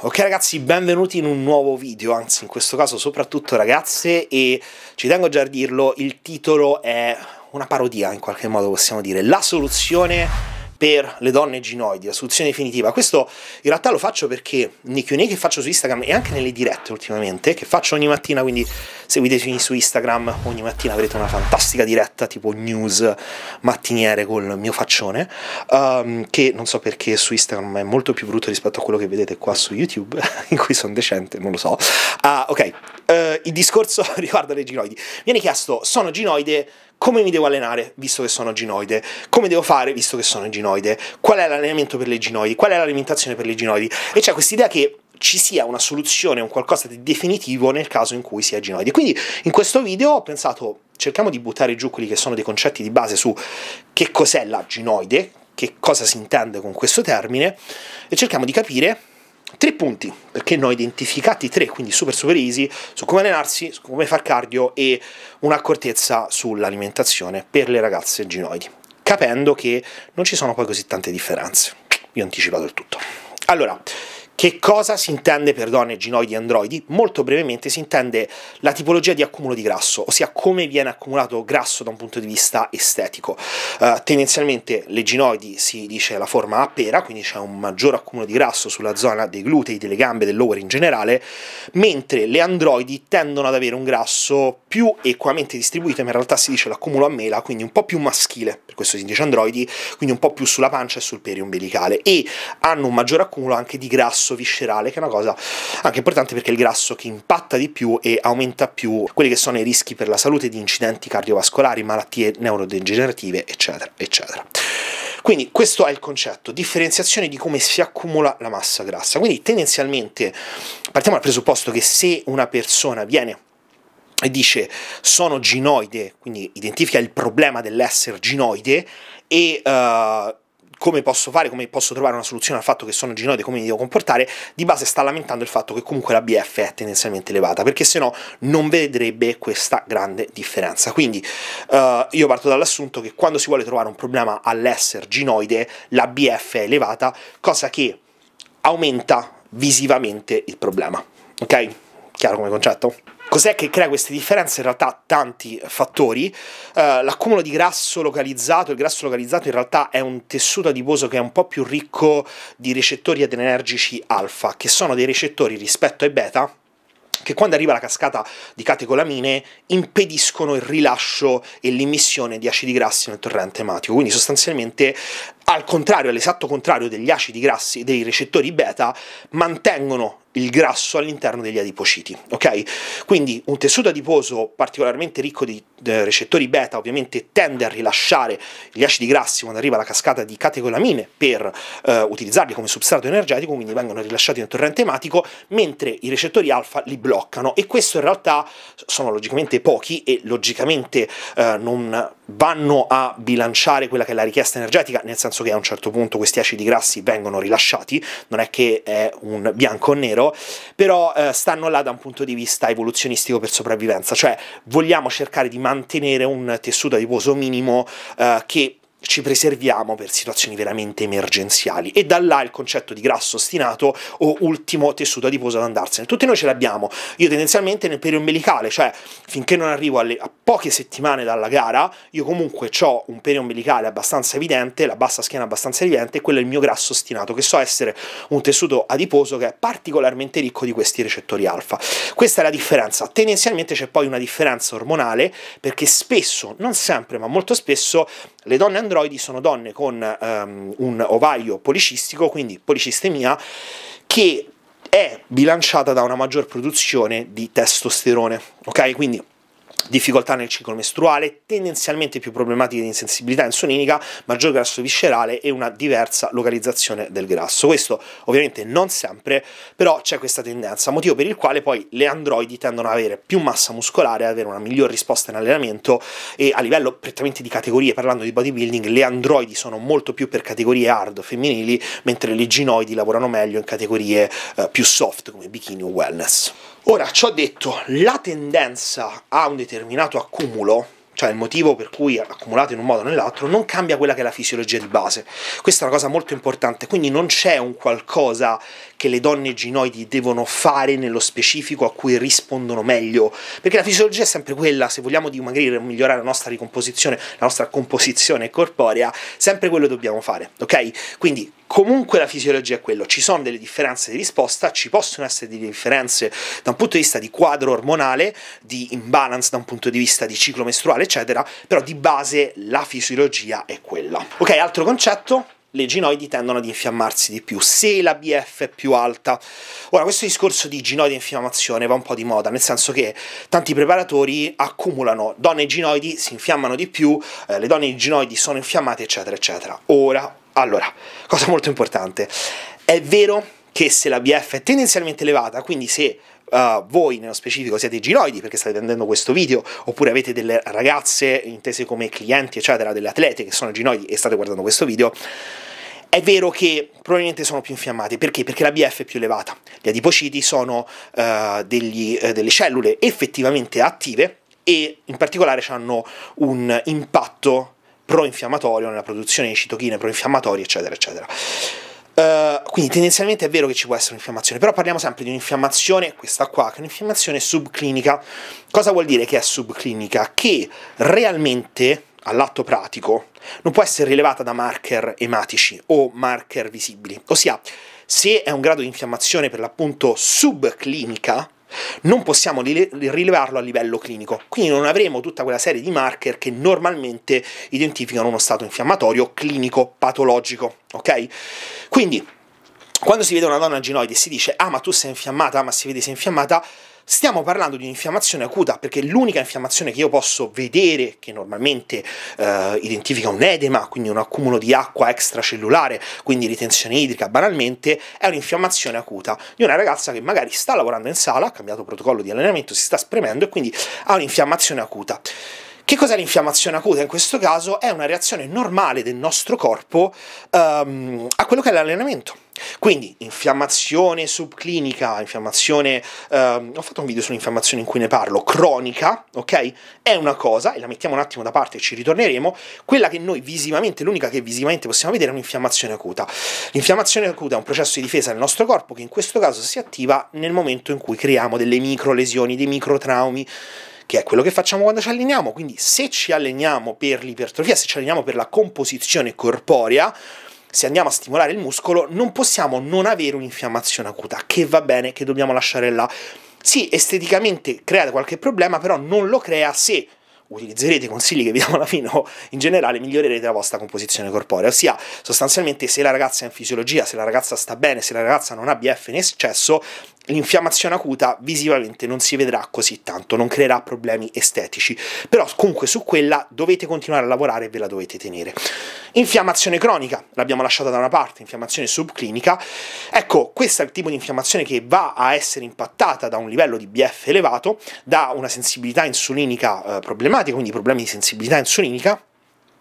Ok ragazzi, benvenuti in un nuovo video, anzi in questo caso soprattutto ragazze e ci tengo già a dirlo, il titolo è una parodia in qualche modo possiamo dire, la soluzione per le donne ginoidi, la soluzione definitiva. Questo in realtà lo faccio perché nei Q&A che faccio su Instagram e anche nelle dirette ultimamente, che faccio ogni mattina, quindi seguiteci su Instagram, ogni mattina avrete una fantastica diretta tipo news mattiniere col mio faccione, um, che non so perché su Instagram è molto più brutto rispetto a quello che vedete qua su YouTube, in cui sono decente, non lo so. Ah, ok, uh, il discorso riguardo alle ginoidi. Viene chiesto, sono ginoide, come mi devo allenare visto che sono ginoide, come devo fare visto che sono ginoide, qual è l'allenamento per le ginoidi, qual è l'alimentazione per le ginoidi. E c'è questa idea che ci sia una soluzione, un qualcosa di definitivo nel caso in cui si è ginoidi. Quindi in questo video ho pensato, cerchiamo di buttare giù quelli che sono dei concetti di base su che cos'è la ginoide, che cosa si intende con questo termine e cerchiamo di capire Tre punti, perché ne ho identificati tre, quindi super super easy, su come allenarsi, su come far cardio e un'accortezza sull'alimentazione per le ragazze ginoidi, capendo che non ci sono poi così tante differenze. Io ho anticipato il tutto. Allora, che cosa si intende per donne ginoidi androidi? Molto brevemente si intende la tipologia di accumulo di grasso, ossia come viene accumulato grasso da un punto di vista estetico. Uh, tendenzialmente le ginoidi si dice la forma a pera, quindi c'è un maggior accumulo di grasso sulla zona dei glutei, delle gambe, del lower in generale, mentre le androidi tendono ad avere un grasso più equamente distribuito, ma in realtà si dice l'accumulo a mela, quindi un po' più maschile, per questo si dice androidi, quindi un po' più sulla pancia e sul peri umbilicale, e hanno un maggior accumulo anche di grasso grasso viscerale, che è una cosa anche importante perché è il grasso che impatta di più e aumenta più quelli che sono i rischi per la salute di incidenti cardiovascolari, malattie neurodegenerative, eccetera, eccetera. Quindi questo è il concetto, differenziazione di come si accumula la massa grassa. Quindi tendenzialmente partiamo dal presupposto che se una persona viene e dice sono ginoide, quindi identifica il problema dell'essere ginoide e uh, come posso fare, come posso trovare una soluzione al fatto che sono ginoide, come mi devo comportare, di base sta lamentando il fatto che comunque la BF è tendenzialmente elevata, perché se no non vedrebbe questa grande differenza. Quindi eh, io parto dall'assunto che quando si vuole trovare un problema all'essere ginoide, la BF è elevata, cosa che aumenta visivamente il problema. Ok? Chiaro come concetto? Cos'è che crea queste differenze? In realtà tanti fattori. Uh, l'accumulo di grasso localizzato, il grasso localizzato in realtà è un tessuto adiposo che è un po' più ricco di recettori adrenergici alfa, che sono dei recettori rispetto ai beta che quando arriva la cascata di catecolamine impediscono il rilascio e l'immissione di acidi grassi nel torrente ematico. Quindi sostanzialmente al contrario, all'esatto contrario degli acidi grassi dei recettori beta, mantengono il grasso all'interno degli adipociti, ok? Quindi un tessuto adiposo particolarmente ricco di eh, recettori beta ovviamente tende a rilasciare gli acidi grassi quando arriva la cascata di catecolamine per eh, utilizzarli come substrato energetico, quindi vengono rilasciati nel torrente ematico, mentre i recettori alfa li bloccano e questo in realtà sono logicamente pochi e logicamente eh, non vanno a bilanciare quella che è la richiesta energetica, nel senso che a un certo punto questi acidi grassi vengono rilasciati, non è che è un bianco o nero, quello, però eh, stanno là da un punto di vista evoluzionistico per sopravvivenza, cioè vogliamo cercare di mantenere un tessuto adiposo minimo eh, che ci preserviamo per situazioni veramente emergenziali e da là il concetto di grasso ostinato o ultimo tessuto adiposo ad andarsene. Tutti noi ce l'abbiamo, io tendenzialmente nel periodo ombelicale, cioè finché non arrivo alle, a poche settimane dalla gara, io comunque ho un periodo ombelicale abbastanza evidente, la bassa schiena abbastanza evidente e quello è il mio grasso ostinato che so essere un tessuto adiposo che è particolarmente ricco di questi recettori alfa. Questa è la differenza. Tendenzialmente c'è poi una differenza ormonale perché spesso, non sempre ma molto spesso, le donne androide androidi sono donne con um, un ovaio policistico, quindi policistemia, che è bilanciata da una maggior produzione di testosterone, ok? Quindi difficoltà nel ciclo mestruale, tendenzialmente più problematiche di insensibilità insulinica, maggior grasso viscerale e una diversa localizzazione del grasso. Questo ovviamente non sempre, però c'è questa tendenza, motivo per il quale poi le androidi tendono ad avere più massa muscolare, ad avere una miglior risposta in allenamento e a livello prettamente di categorie, parlando di bodybuilding, le androidi sono molto più per categorie hard femminili, mentre le ginoidi lavorano meglio in categorie eh, più soft come bikini o wellness. Ora, ciò detto, la tendenza a un determinato accumulo cioè il motivo per cui accumulate in un modo o nell'altro, non cambia quella che è la fisiologia di base. Questa è una cosa molto importante, quindi non c'è un qualcosa che le donne ginoidi devono fare nello specifico a cui rispondono meglio, perché la fisiologia è sempre quella, se vogliamo dimagrire, o migliorare la nostra ricomposizione, la nostra composizione corporea, sempre quello dobbiamo fare, ok? Quindi comunque la fisiologia è quello, ci sono delle differenze di risposta, ci possono essere delle differenze da un punto di vista di quadro ormonale, di imbalance da un punto di vista di ciclo mestruale, eccetera, però di base la fisiologia è quella. Ok, altro concetto, le ginoidi tendono ad infiammarsi di più se la BF è più alta. Ora, questo discorso di ginoidi e infiammazione va un po' di moda, nel senso che tanti preparatori accumulano donne ginoidi si infiammano di più, eh, le donne ginoidi sono infiammate, eccetera, eccetera. Ora, allora, cosa molto importante, è vero che se la BF è tendenzialmente elevata, quindi se Uh, voi nello specifico siete giroidi perché state vedendo questo video, oppure avete delle ragazze intese come clienti, eccetera, delle atlete che sono ginoidi e state guardando questo video. È vero che probabilmente sono più infiammate. perché? Perché la BF è più elevata. Gli adipociti sono uh, degli, uh, delle cellule effettivamente attive e in particolare hanno un impatto proinfiammatorio, nella produzione di citochine proinfiammatorie, eccetera, eccetera. Uh, quindi tendenzialmente è vero che ci può essere un'infiammazione, però parliamo sempre di un'infiammazione, questa qua, che è un'infiammazione subclinica. Cosa vuol dire che è subclinica? Che realmente all'atto pratico non può essere rilevata da marker ematici o marker visibili, ossia se è un grado di infiammazione per l'appunto subclinica, non possiamo rilevarlo a livello clinico, quindi non avremo tutta quella serie di marker che normalmente identificano uno stato infiammatorio clinico patologico, ok? Quindi quando si vede una donna a genoide e si dice "Ah, ma tu sei infiammata, ah, ma si vede sei infiammata", Stiamo parlando di un'infiammazione acuta perché l'unica infiammazione che io posso vedere, che normalmente eh, identifica un edema, quindi un accumulo di acqua extracellulare, quindi ritenzione idrica banalmente, è un'infiammazione acuta di una ragazza che magari sta lavorando in sala, ha cambiato protocollo di allenamento, si sta spremendo e quindi ha un'infiammazione acuta. Che cos'è l'infiammazione acuta in questo caso? È una reazione normale del nostro corpo um, a quello che è l'allenamento quindi infiammazione subclinica, infiammazione, ehm, ho fatto un video sull'infiammazione in cui ne parlo, cronica, ok? È una cosa, e la mettiamo un attimo da parte e ci ritorneremo, quella che noi visivamente, l'unica che visivamente possiamo vedere è un'infiammazione acuta. L'infiammazione acuta è un processo di difesa del nostro corpo che in questo caso si attiva nel momento in cui creiamo delle micro lesioni, dei micro traumi, che è quello che facciamo quando ci alleniamo. Quindi se ci alleniamo per l'ipertrofia, se ci alleniamo per la composizione corporea, se andiamo a stimolare il muscolo, non possiamo non avere un'infiammazione acuta, che va bene, che dobbiamo lasciare là. Sì, esteticamente crea qualche problema, però non lo crea se utilizzerete i consigli che vi diamo alla fine o in generale migliorerete la vostra composizione corporea, ossia sostanzialmente se la ragazza è in fisiologia, se la ragazza sta bene, se la ragazza non ha BF in eccesso, l'infiammazione acuta visivamente non si vedrà così tanto, non creerà problemi estetici, però comunque su quella dovete continuare a lavorare e ve la dovete tenere. Infiammazione cronica, l'abbiamo lasciata da una parte, infiammazione subclinica, ecco questo è il tipo di infiammazione che va a essere impattata da un livello di BF elevato, da una sensibilità insulinica eh, problematica, quindi problemi di sensibilità insulinica,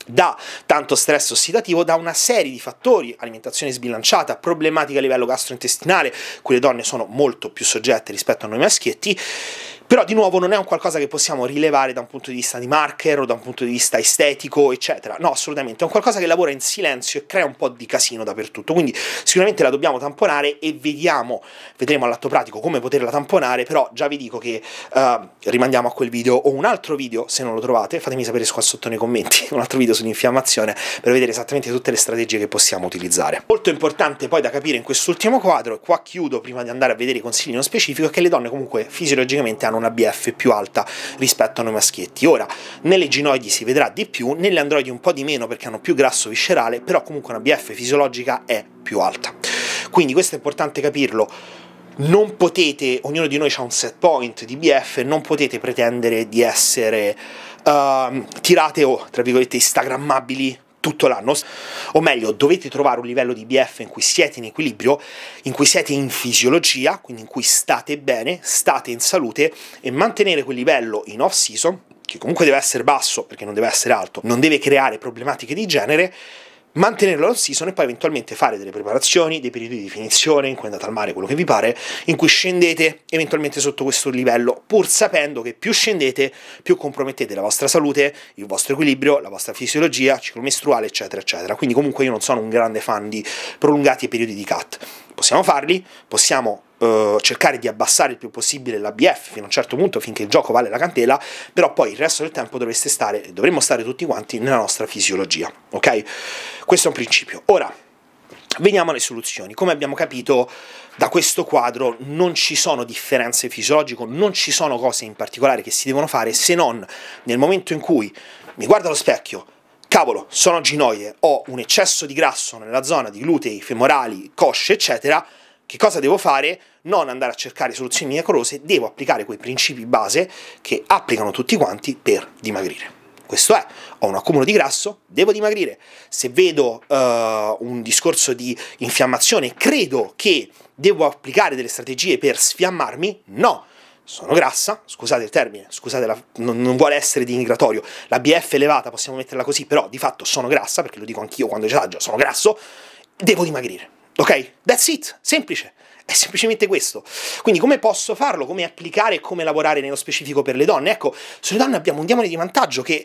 da tanto stress ossidativo, da una serie di fattori, alimentazione sbilanciata, problematiche a livello gastrointestinale, cui le donne sono molto più soggette rispetto a noi maschietti, però di nuovo non è un qualcosa che possiamo rilevare da un punto di vista di marker o da un punto di vista estetico, eccetera. No, assolutamente, è un qualcosa che lavora in silenzio e crea un po' di casino dappertutto. Quindi sicuramente la dobbiamo tamponare e vediamo, vedremo all'atto pratico come poterla tamponare, però già vi dico che uh, rimandiamo a quel video o un altro video, se non lo trovate, fatemi sapere qua sotto nei commenti, un altro video sull'infiammazione per vedere esattamente tutte le strategie che possiamo utilizzare. Molto importante poi da capire in quest'ultimo quadro, e qua chiudo prima di andare a vedere i consigli nello specifico, è che le donne comunque fisiologicamente hanno una BF più alta rispetto a noi maschietti. Ora, nelle ginoidi si vedrà di più, nelle androidi un po' di meno perché hanno più grasso viscerale, però comunque una BF fisiologica è più alta. Quindi questo è importante capirlo non potete, ognuno di noi ha un set point di BF, non potete pretendere di essere uh, tirate o, tra virgolette, instagrammabili tutto l'anno, o meglio dovete trovare un livello di BF in cui siete in equilibrio, in cui siete in fisiologia, quindi in cui state bene, state in salute e mantenere quel livello in off season, che comunque deve essere basso perché non deve essere alto, non deve creare problematiche di genere, mantenerlo all season e poi eventualmente fare delle preparazioni, dei periodi di finizione in cui andate al mare, quello che vi pare, in cui scendete eventualmente sotto questo livello, pur sapendo che più scendete, più compromettete la vostra salute, il vostro equilibrio, la vostra fisiologia, ciclo mestruale, eccetera, eccetera. Quindi comunque io non sono un grande fan di prolungati periodi di cut. Possiamo farli, possiamo eh, cercare di abbassare il più possibile l'ABF fino a un certo punto, finché il gioco vale la candela, però poi il resto del tempo dovreste stare, dovremmo stare tutti quanti nella nostra fisiologia, ok? Questo è un principio. Ora, Veniamo alle soluzioni. Come abbiamo capito da questo quadro non ci sono differenze fisiologiche, non ci sono cose in particolare che si devono fare se non nel momento in cui mi guardo allo specchio, cavolo, sono ginoie, ho un eccesso di grasso nella zona di glutei, femorali, cosce, eccetera, che cosa devo fare? Non andare a cercare soluzioni miracolose, devo applicare quei principi base che applicano tutti quanti per dimagrire. Questo è, ho un accumulo di grasso, devo dimagrire. Se vedo uh, un discorso di infiammazione, credo che devo applicare delle strategie per sfiammarmi? No, sono grassa, scusate il termine, scusate, la, non, non, vuole essere denigratorio, la BF elevata, possiamo metterla così, però di fatto sono grassa, perché lo dico anch'io quando c'è sono grasso, devo dimagrire. Ok? That's it, semplice. È semplicemente questo. Quindi come posso farlo? Come applicare e come lavorare nello specifico per le donne? Ecco, sulle donne abbiamo un diamone di vantaggio che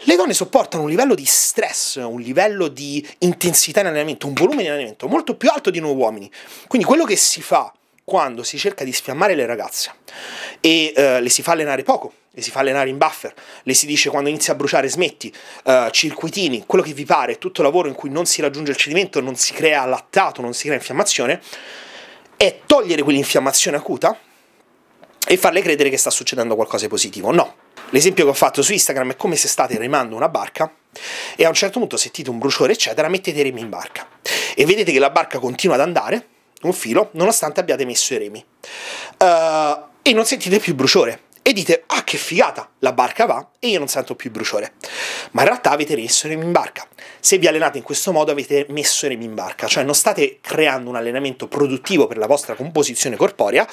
le donne sopportano un livello di stress, un livello di intensità in allenamento, un volume di allenamento molto più alto di noi uomini. Quindi quello che si fa quando si cerca di sfiammare le ragazze e eh, le si fa allenare poco, le si fa allenare in buffer, le si dice quando inizia a bruciare smetti, eh, circuitini, quello che vi pare, tutto lavoro in cui non si raggiunge il cedimento, non si crea lattato, non si crea infiammazione, è togliere quell'infiammazione acuta e farle credere che sta succedendo qualcosa di positivo. No. L'esempio che ho fatto su Instagram è come se state remando una barca e a un certo punto sentite un bruciore, eccetera, mettete i remi in barca e vedete che la barca continua ad andare un filo nonostante abbiate messo i remi. Uh, e non sentite più bruciore. E dite, ah che figata, la barca va e io non sento più bruciore. Ma in realtà avete messo i remi in barca. Se vi allenate in questo modo avete messo i remi in barca, cioè non state creando un allenamento produttivo per la vostra composizione corporea.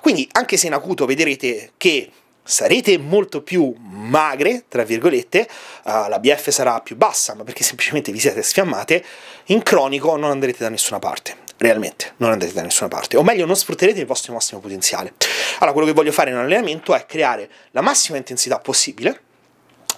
Quindi anche se in acuto vedrete che sarete molto più magre, tra virgolette, uh, la BF sarà più bassa, ma perché semplicemente vi siete sfiammate, in cronico non andrete da nessuna parte realmente non andate da nessuna parte, o meglio non sfrutterete il vostro massimo potenziale. Allora quello che voglio fare in allenamento è creare la massima intensità possibile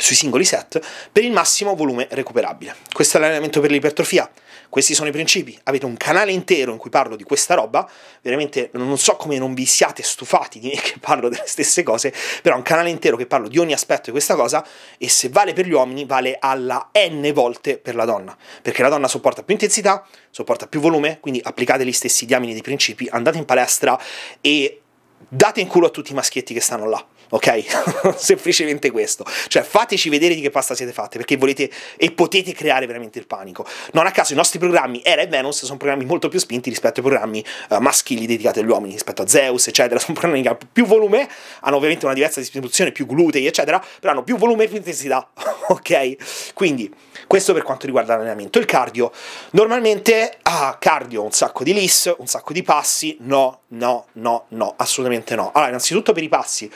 sui singoli set per il massimo volume recuperabile. Questo è l'allenamento per l'ipertrofia, questi sono i principi. Avete un canale intero in cui parlo di questa roba, veramente non so come non vi siate stufati di me che parlo delle stesse cose, però un canale intero che parlo di ogni aspetto di questa cosa e se vale per gli uomini vale alla n volte per la donna, perché la donna sopporta più intensità, sopporta più volume, quindi applicate gli stessi diamini dei principi, andate in palestra e date in culo a tutti i maschietti che stanno là ok? Semplicemente questo. Cioè fateci vedere di che pasta siete fatte, perché volete e potete creare veramente il panico. Non a caso i nostri programmi Era e Venus sono programmi molto più spinti rispetto ai programmi uh, maschili dedicati agli uomini, rispetto a Zeus, eccetera. Sono programmi che hanno più volume, hanno ovviamente una diversa distribuzione, più glutei, eccetera, però hanno più volume e più intensità, ok? Quindi questo per quanto riguarda l'allenamento. Il cardio, normalmente, ah, cardio, un sacco di lis, un sacco di passi, no, no, no, no, assolutamente no. Allora, innanzitutto per i passi,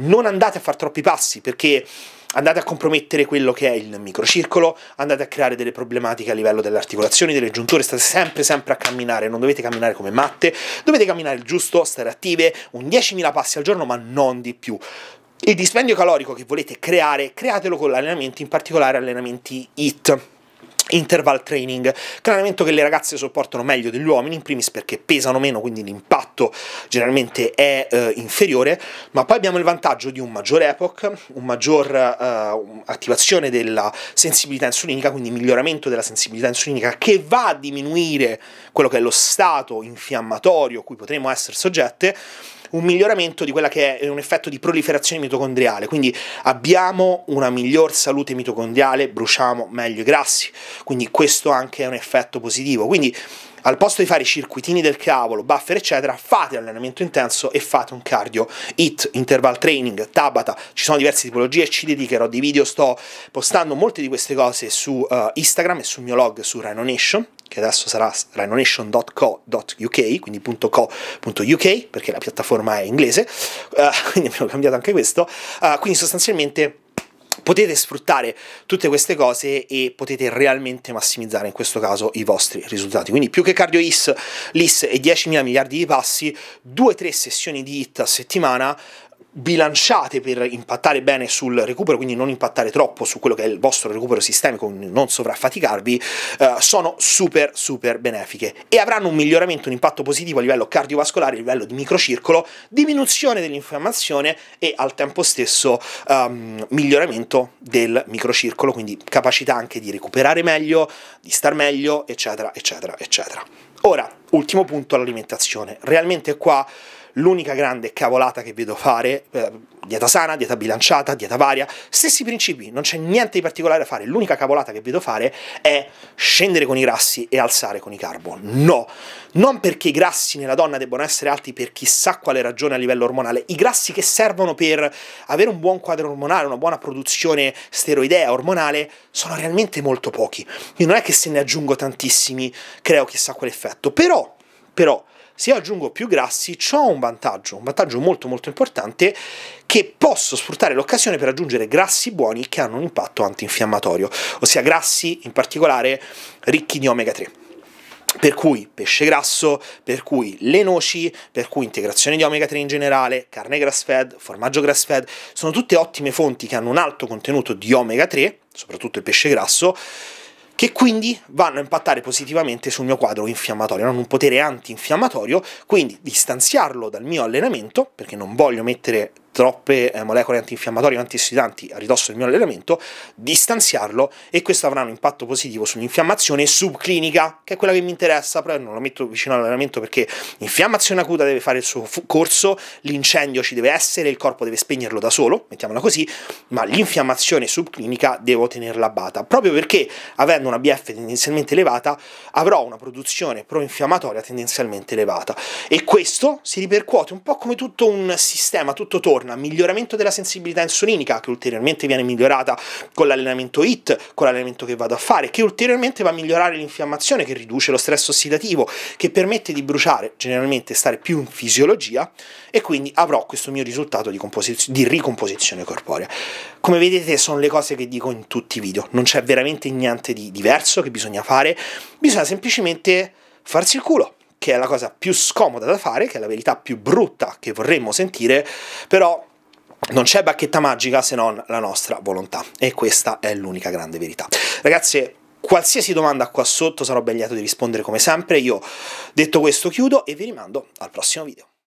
non andate a fare troppi passi perché andate a compromettere quello che è il microcircolo, andate a creare delle problematiche a livello delle articolazioni, delle giunture, state sempre sempre a camminare, non dovete camminare come matte, dovete camminare il giusto, stare attive, un 10.000 passi al giorno ma non di più. Il dispendio calorico che volete creare, createlo con allenamenti, in particolare allenamenti HIT interval training, che è un allenamento che le ragazze sopportano meglio degli uomini, in primis perché pesano meno, quindi l'impatto generalmente è eh, inferiore, ma poi abbiamo il vantaggio di un maggiore epoch, un maggior eh, attivazione della sensibilità insulinica, quindi miglioramento della sensibilità insulinica che va a diminuire quello che è lo stato infiammatorio a cui potremo essere soggette un miglioramento di quella che è un effetto di proliferazione mitocondriale, quindi abbiamo una miglior salute mitocondriale, bruciamo meglio i grassi, quindi questo anche è un effetto positivo. Quindi al posto di fare i circuitini del cavolo, buffer eccetera, fate allenamento intenso e fate un cardio HIT, interval training, Tabata, ci sono diverse tipologie, ci dedicherò dei video, sto postando molte di queste cose su uh, Instagram e sul mio log su Rhino Nation che adesso sarà rhinonation.co.uk, quindi .co.uk, perché la piattaforma è inglese, uh, quindi abbiamo cambiato anche questo, uh, quindi sostanzialmente potete sfruttare tutte queste cose e potete realmente massimizzare in questo caso i vostri risultati. Quindi più che cardio IS, LIS e 10.000 miliardi di passi, 2-3 sessioni di HIT a settimana bilanciate per impattare bene sul recupero, quindi non impattare troppo su quello che è il vostro recupero sistemico, non sovraffaticarvi, eh, sono super super benefiche e avranno un miglioramento, un impatto positivo a livello cardiovascolare, a livello di microcircolo, diminuzione dell'infiammazione e al tempo stesso um, miglioramento del microcircolo, quindi capacità anche di recuperare meglio, di star meglio, eccetera, eccetera, eccetera. Ora, ultimo punto, l'alimentazione. Realmente qua l'unica grande cavolata che vedo fare, eh, dieta sana, dieta bilanciata, dieta varia, stessi principi, non c'è niente di particolare da fare, l'unica cavolata che vedo fare è scendere con i grassi e alzare con i carbo. No, non perché i grassi nella donna debbano essere alti per chissà quale ragione a livello ormonale, i grassi che servono per avere un buon quadro ormonale, una buona produzione steroidea ormonale, sono realmente molto pochi. Io non è che se ne aggiungo tantissimi creo chissà quell'effetto, però, però se io aggiungo più grassi, ho un vantaggio, un vantaggio molto molto importante che posso sfruttare l'occasione per aggiungere grassi buoni che hanno un impatto antinfiammatorio, ossia grassi in particolare ricchi di omega 3. Per cui pesce grasso, per cui le noci, per cui integrazione di omega 3 in generale, carne grass fed, formaggio grass fed, sono tutte ottime fonti che hanno un alto contenuto di omega 3, soprattutto il pesce grasso, che quindi vanno a impattare positivamente sul mio quadro infiammatorio, hanno un potere antinfiammatorio, quindi distanziarlo dal mio allenamento, perché non voglio mettere troppe eh, molecole antinfiammatorie o antiossidanti a ridosso del mio allenamento, distanziarlo e questo avrà un impatto positivo sull'infiammazione subclinica, che è quella che mi interessa, però non lo metto vicino all'allenamento perché l'infiammazione acuta deve fare il suo corso, l'incendio ci deve essere, il corpo deve spegnerlo da solo, mettiamola così, ma l'infiammazione subclinica devo tenerla a proprio perché avendo una BF tendenzialmente elevata avrò una produzione proinfiammatoria tendenzialmente elevata e questo si ripercuote un po' come tutto un sistema, tutto torna interna, miglioramento della sensibilità insulinica che ulteriormente viene migliorata con l'allenamento HIT, con l'allenamento che vado a fare, che ulteriormente va a migliorare l'infiammazione, che riduce lo stress ossidativo, che permette di bruciare, generalmente stare più in fisiologia e quindi avrò questo mio risultato di, di ricomposizione corporea. Come vedete sono le cose che dico in tutti i video, non c'è veramente niente di diverso che bisogna fare, bisogna semplicemente farsi il culo che è la cosa più scomoda da fare, che è la verità più brutta che vorremmo sentire, però non c'è bacchetta magica se non la nostra volontà e questa è l'unica grande verità. Ragazzi, qualsiasi domanda qua sotto sarò ben lieto di rispondere come sempre, io detto questo chiudo e vi rimando al prossimo video.